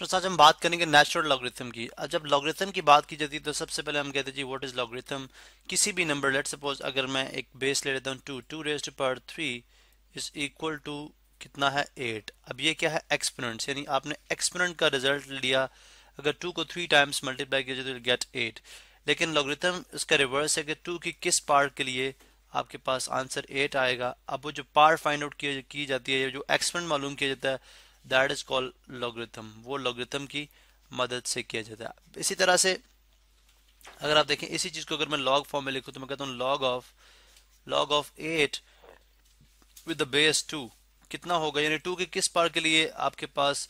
दोस्तों आज हम बात करेंगे नेचुरल लॉगरिथम की अब जब लॉगरिथम की बात की जाती है तो सबसे पहले हम कहते हैं जी व्हाट इज लॉगरिथम किसी भी नंबर लेट सपोज अगर मैं एक बेस ले लेता हूँ two to raise to power three is equal to कितना है एट अब ये क्या है एक्सपोनेंट्स यानी आपने एक्सपोनेंट का रिजल्ट लिया अगर टू को थ्री टाइम्स मल्टीप्लाई किया जाए तो गेट एट लेकिन लॉगरिथम इसका रिवर्स है कि टू की किस पार्ट के लिए आपके पास आंसर एट आएगा अब वो जो पार्ट फाइंड आउट की जाती है जो एक्सपोनेंट मालूम किया जाता है दैट इज कॉल्ड लॉगरिथम वो लॉगरिथम की मदद से किया जाता है इसी तरह से अगर आप देखें इसी चीज को अगर मैं लॉग फॉर्म में लिखूं तो मैं कहता हूं log of log of eight with the base two कितना होगा यानी टू के किस पार के लिए आपके पास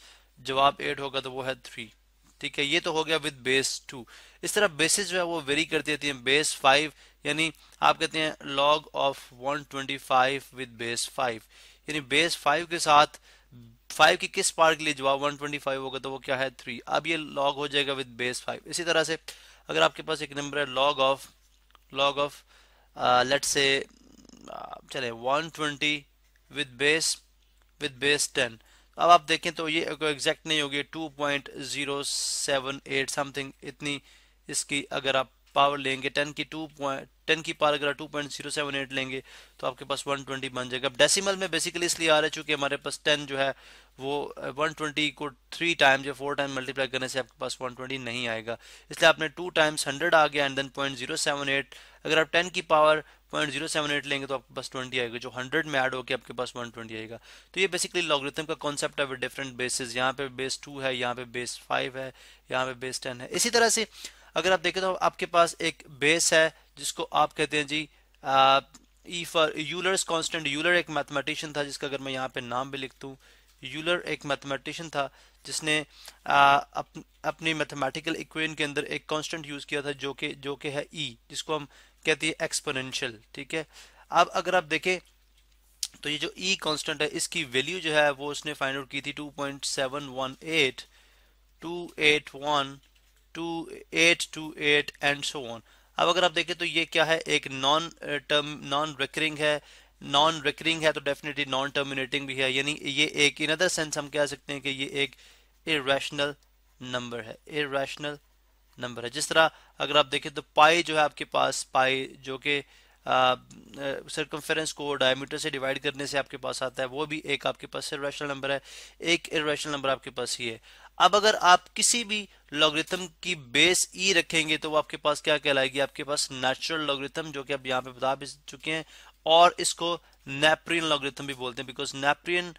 जवाब एट होगा तो वो है थ्री ठीक है ये तो हो गया विद बेस टू इस तरह बेसिस जो है वो वेरी करती रहती है बेस फाइव यानी आप कहते हैं log of one twenty five with base five यानी बेस फाइव के साथ फाइव की किस पावर के लिए जवाब 125 होगा तो वो क्या है थ्री अब ये लॉग हो जाएगा विद बेस फाइव इसी तरह से अगर आपके पास एक नंबर है log of log of let से चले 120 विद बेस विद बेस 10 अब आप देखें तो ये एग्जैक्ट नहीं होगी 2.078 समथिंग इतनी इसकी अगर आप पावर लेंगे टेन की टू पॉइंट टेन की पावर अगर two point zero seven eight लेंगे तो आपके पास वन ट्वेंटी बन जाएगा अब डेसिमल में बेसिकली इसलिए आ रहा है चूंकि हमारे पास टेन जो है वो वन ट्वेंटी को थ्री टाइम या फोर टाइम मल्टीप्लाई करने से आपके पास वन ट्वेंटी नहीं आएगा इसलिए आपने टू टाइम्स हंड्रेड आ गया and then point zero seven eight अगर आप टेन की power point zero seven eight लेंगे तो आपके पास ट्वेंटी आएगा जो हंड्रेड में ऐड होकर आपके पास वन ट्वेंटी आएगा तो ये बेसिकली लॉगरिथम का कॉन्सेप्ट है विद डिफरेंट बेसिस यहाँ पे बेस टू है यहाँ पे बेस फाइव है यहाँ पे बेस टेन है इसी तरह से अगर आप देखें तो आपके पास एक बेस है जिसको आप कहते हैं जी e for Euler's constant Euler एक मैथमेटिशियन था जिसका अगर मैं यहाँ पे नाम भी लिख दूँ यूलर एक मैथमेटिशियन था जिसने आ, अप, अपनी मैथमेटिकल इक्वेशन के अंदर एक कांस्टेंट यूज़ किया था जो कि जो कि है ई e, जिसको हम कहते हैं एक्सपोनेंशियल ठीक है अब अगर आप देखें तो ये जो ई e कांस्टेंट है इसकी वैल्यू जो है वो उसने फाइंड आउट की थी eight one two eight two eight and so on अब अगर आप देखें तो ये क्या है एक नॉन टर्म नॉन रिकरिंग है नॉन रिकरिंग है तो डेफिनेटली नॉन टर्मिनेटिंग भी है यानी ये एक इन अदर सेंस हम कह सकते हैं कि ये एक इेशनल नंबर है इेशनल नंबर है जिस तरह अगर आप देखें तो पाई जो है आपके पास पाई जो कि सर्कमफेरेंस को डायमीटर से डिवाइड करने से आपके पास आता है वो भी एक आपके पास इरेशनल नंबर है एक इेशनल नंबर आपके पास ही है अब अगर आप किसी भी लॉगरिथम की बेस ई e रखेंगे तो वो आपके पास क्या कहलाएगी आपके पास नेचुरल लॉगरिथम जो कि आप यहाँ पे बता भी चुके हैं और इसको नेप्रियन लॉगरिथम भी बोलते हैं बिकॉज नेप्रियन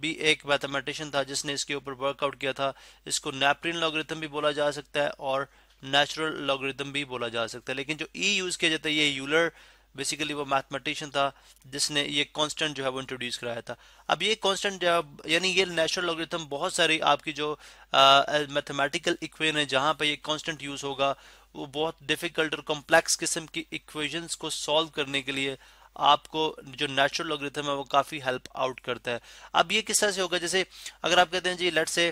भी एक मैथमेटिशियन था जिसने इसके ऊपर वर्कआउट किया था इसको नेप्रियन लॉगरिथम भी बोला जा सकता है और नेचुरल लॉगरिदम भी बोला जा सकता है लेकिन जो ई e यूज़ किया जाता है ये यूलर बेसिकली वो मैथमेटिशियन था जिसने ये कांस्टेंट जो है वो इंट्रोड्यूस कराया था अब ये कांस्टेंट जो है यानी ये नेचुरल लॉगरिथम बहुत सारी आपकी जो मैथमेटिकल इक्वेशन है जहाँ पर ये कांस्टेंट यूज़ होगा वो बहुत डिफिकल्ट और कॉम्प्लेक्स किस्म की इक्वेशंस को सॉल्व करने के लिए आपको जो नेचुरल लॉगरिथम है वो काफ़ी हेल्प आउट करता है अब ये किस तरह से होगा जैसे अगर आप कहते हैं जी लेट से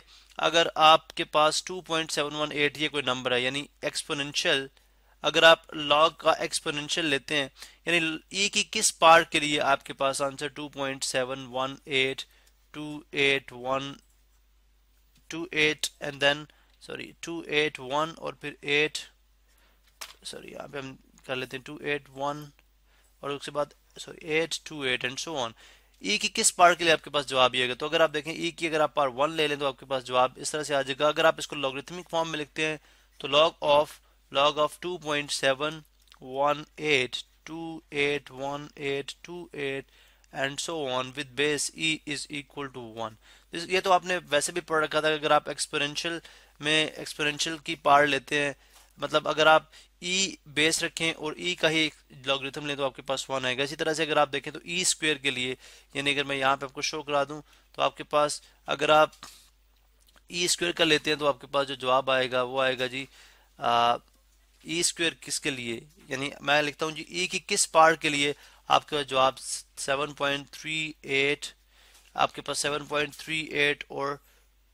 अगर आपके पास 2.718 ये कोई नंबर है यानी एक्सपोनेंशियल अगर आप लॉग का एक्सपोनेंशियल लेते हैं यानी ई e की किस पार के लिए आपके पास आंसर 2.718281 एंड देन सॉरी 281 और फिर 8 सॉरी यहाँ पे हम कर लेते हैं 281 और उसके बाद sorry eight two eight and so on e की किस पार के लिए आपके पास जवाब ये तो अगर आप देखें ई e की अगर आप पार वन ले लें तो आपके पास जवाब इस तरह से आ जाएगा अगर आप इसको लॉगरिथमिक फॉर्म में लिखते हैं तो log of log of two point seven one eight two eight one eight two eight and so on with base e is equal to one ये तो आपने वैसे भी पढ़ रखा था अगर आप एक्सपेरेंशियल में एक्सपेरेंशियल की पार लेते हैं मतलब अगर आप ई e बेस रखें और ई e का ही लॉगरिथम लें तो आपके पास वन आएगा इसी तरह से अगर आप देखें तो ई e स्क्वेयर के लिए यानी अगर मैं यहाँ पे आपको शो करा दूँ तो आपके पास अगर आप ई स्क्वेयर का लेते हैं तो आपके पास जो जवाब आएगा वो आएगा जी ई स्क्वेयर किसके लिए यानी मैं लिखता हूँ जी ई की किस पार्ट के लिए आपके पास जवाब एट आपके पास एट और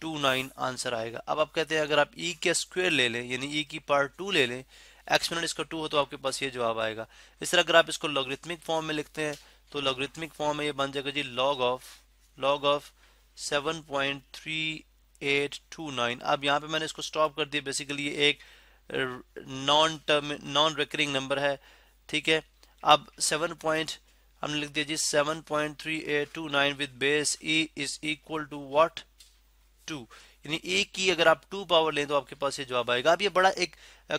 टू नाइन आंसर आएगा अब आप कहते हैं अगर आप ई e के स्क्वेयर ले लें यानी ई e की पावर टू ले लें एक्सपोनेंट इसका टू हो तो आपके पास ये जवाब आएगा इस तरह अगर आप इसको लॉगरिथमिक फॉर्म में लिखते हैं तो लॉगरिथमिक फॉर्म में ये बन जाएगा जी log of log of seven point three eight two nine अब यहाँ पे मैंने इसको स्टॉप कर दिया बेसिकली ये एक non term non recurring number है ठीक है अब सेवन पॉइंट हमने लिख दिया जी seven point three eight two nine with base e is equal to what two यानी ए की अगर आप टू पावर लें तो आपके पास ये जवाब आएगा अब ये बड़ा एक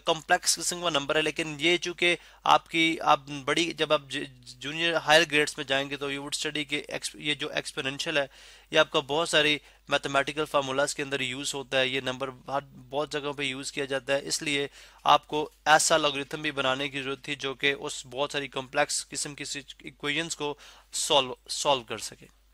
कॉम्प्लेक्स किस्म का नंबर है लेकिन ये चूंकि आपकी आप बड़ी जब आप जूनियर हायर ग्रेड्स में जाएंगे तो यू वुड स्टडी के ये जो एक्सपेरेंशियल है ये आपका बहुत सारी मैथमेटिकल फार्मूलाज के अंदर यूज़ होता है ये नंबर हर बहुत जगहों पे यूज़ किया जाता है इसलिए आपको ऐसा लॉगरिथम भी बनाने की ज़रूरत थी जो कि उस बहुत सारी कॉम्प्लेक्स किस्म की इक्वेशंस को सॉल्व सॉल्व कर सके